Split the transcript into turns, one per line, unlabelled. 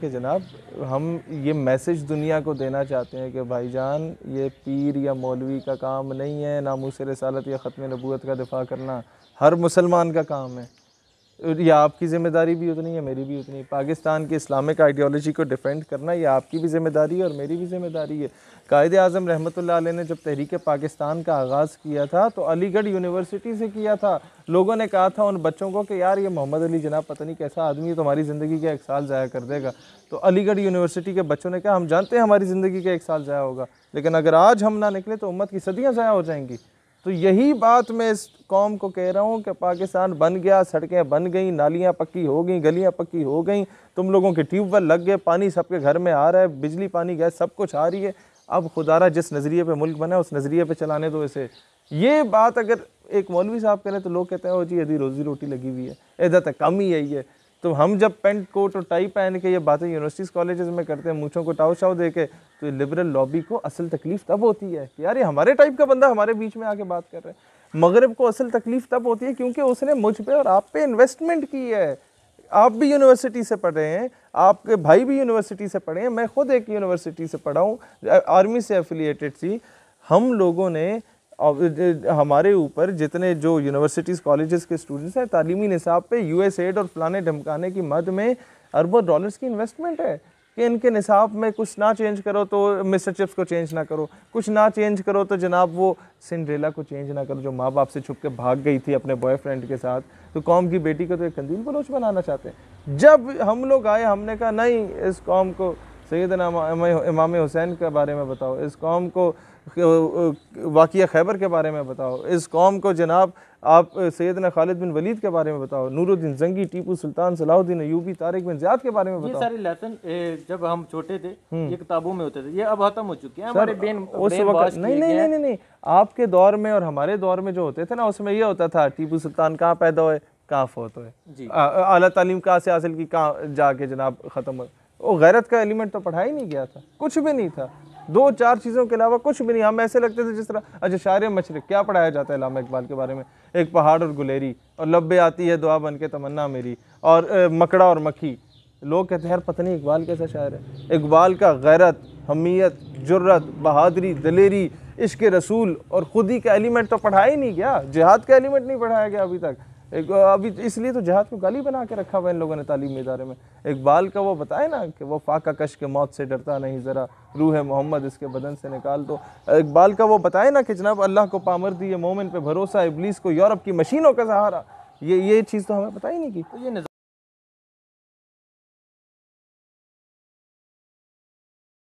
कि जनाब हम ये मैसेज दुनिया को देना चाहते हैं कि भाईजान ये पीर या मौलवी का काम नहीं है नामूस रसालत या ख़त्म नबूत का दिफा करना हर मुसलमान का काम है ये आपकी ज़िम्मेदारी भी उतनी है मेरी भी उतनी पाकिस्तान के इस्लामिक आइडियोलॉजी को डिफेंड करना ये आपकी भी ज़िम्मेदारी है और मेरी भी ज़िम्मेदारी है कायद अजम रहमत ने जब तहरीक पाकिस्तान का आगाज़ किया था तो अलीगढ़ यूनिवर्सिटी से किया था लोगों ने कहा था उन बच्चों को कि यार ये मोहम्मद अली जना पता नहीं कैसा आदमी है तुम्हारी ज़िंदगी का एक साल ज़ाया कर देगा तो अलीगढ़ यूनिवर्सिटी के बच्चों ने कहा हम जानते हैं हमारी ज़िंदगी का एक साल ज़ाया होगा लेकिन अगर आज हम ना निकले तो उम्मत की सदियाँ ज़ाया हो जाएंगी तो यही बात मैं इस कौम को कह रहा हूँ कि पाकिस्तान बन गया सड़कें बन गई नालियाँ पक्की हो गई गलियाँ पक्की हो गई तुम लोगों के ट्यूबवेल लग गए पानी सबके घर में आ रहा है बिजली पानी गैस सब कुछ आ रही है अब खुदारा जिस नज़रिए पे मुल्क बना है उस नज़रिए पे चलाने दो इसे ये बात अगर एक मौलवी साहब करें तो लोग कहते हैं ओ जी यदि रोज़ी रोटी लगी हुई है इधर तक कम ही यही है तो हम जब पेंट कोट और टाई पहन के ये बातें यूनिवर्सिटीज़ कॉलेजेस में करते हैं मूछों को टाव शाव दे के तो लिबरल लॉबी को असल तकलीफ तब होती है कि यार ये हमारे टाइप का बंदा हमारे बीच में आके बात कर रहे हैं मगरब को असल तकलीफ तब होती है क्योंकि उसने मुझ पर और आप पे इन्वेस्टमेंट की है आप भी यूनिवर्सिटी से पढ़े हैं आपके भाई भी यूनिवर्सिटी से पढ़े हैं मैं खुद एक यूनिवर्सिटी से पढ़ा हूँ आर्मी से एफिलिएटेड थी हम लोगों ने हमारे ऊपर जितने जो यूनिवर्सिटीज़ कॉलेजेस के स्टूडेंट्स हैं तालीमी निसाब पे यूएस एड और फलाने धमकाने की मद में अरबों डॉलर्स की इन्वेस्टमेंट है कि इनके निसाब में कुछ ना चेंज करो तो मिस्टर चिप्स को चेंज ना करो कुछ ना चेंज करो तो जनाब वो सिंड्रेला को चेंज ना करो जो माँ बाप से छुप के भाग गई थी अपने बॉयफ्रेंड के साथ तो कॉम की बेटी को तो एक कंदील बलोच बनाना चाहते हैं जब हम लोग आए हमने कहा नहीं इस कॉम को सैदना इमाम हुसैन के बारे में बताओ इस कौम को वाक़ खैबर के बारे में बताओ इस कौम को जनाब आप सैदना खालिद बिन वलीद के बारे में बताओ Nuruddin Zangi Tipu Sultan Salahuddin Ayubi Tariq bin Ziyad के बारे में बताओ ये सारे लेसन जब हम छोटे थे हम्म। ये किताबों में होते थे ये अब खत्म हो चुके हैं हमारे बेन उस वक्त नहीं नहीं नहीं नहीं नहीं आपके दौर में और हमारे दौर में जो होते थे ना उसमें यह होता था टीपू सुल्तान कहाँ पैदा हुए कहाँ फोत हुए अली तालीम कहाँ से हासिल की कहाँ जाके जनाब ख़त्म हुए वो गैरत का एलिमेंट तो पढ़ा ही नहीं गया था कुछ भी नहीं था दो चार चीज़ों के अलावा कुछ भी नहीं हम ऐसे लगते थे जिस तरह अच्छा शायर मशरक क्या पढ़ाया जाता है लामा इकबाल के बारे में एक पहाड़ और गुलेरी और लब्बे आती है दुआ बन के तमन्ना मेरी और ए, मकड़ा और मक्खी लोग कहते हैं यार पता नहीं इकबाल कैसा शायर है इकबाल का गैरत हमीयत जुर्रत बहादरी दलेरी इश्क रसूल और ख़ुदी का एलिमेंट तो पढ़ाया ही नहीं गया जिहाद का एलिमेंट नहीं पढ़ाया गया अभी तक एक अभी तो इसलिए तो जहाद को गाली बना के रखा हुआ इन लोगों ने तालीम इदारे में इकबाल का वो बताए ना कि वो फाका कश के मौत से डरता नहीं ज़रा रूह है मोहम्मद इसके बदन से निकाल दो इकबाल का वो बताए ना कि जनाब अल्लाह को पामर दिए मोमिन पे भरोसा इबलीस को यूरोप की मशीनों का सहारा ये ये चीज़ तो हमें पता ही नहीं की तो ये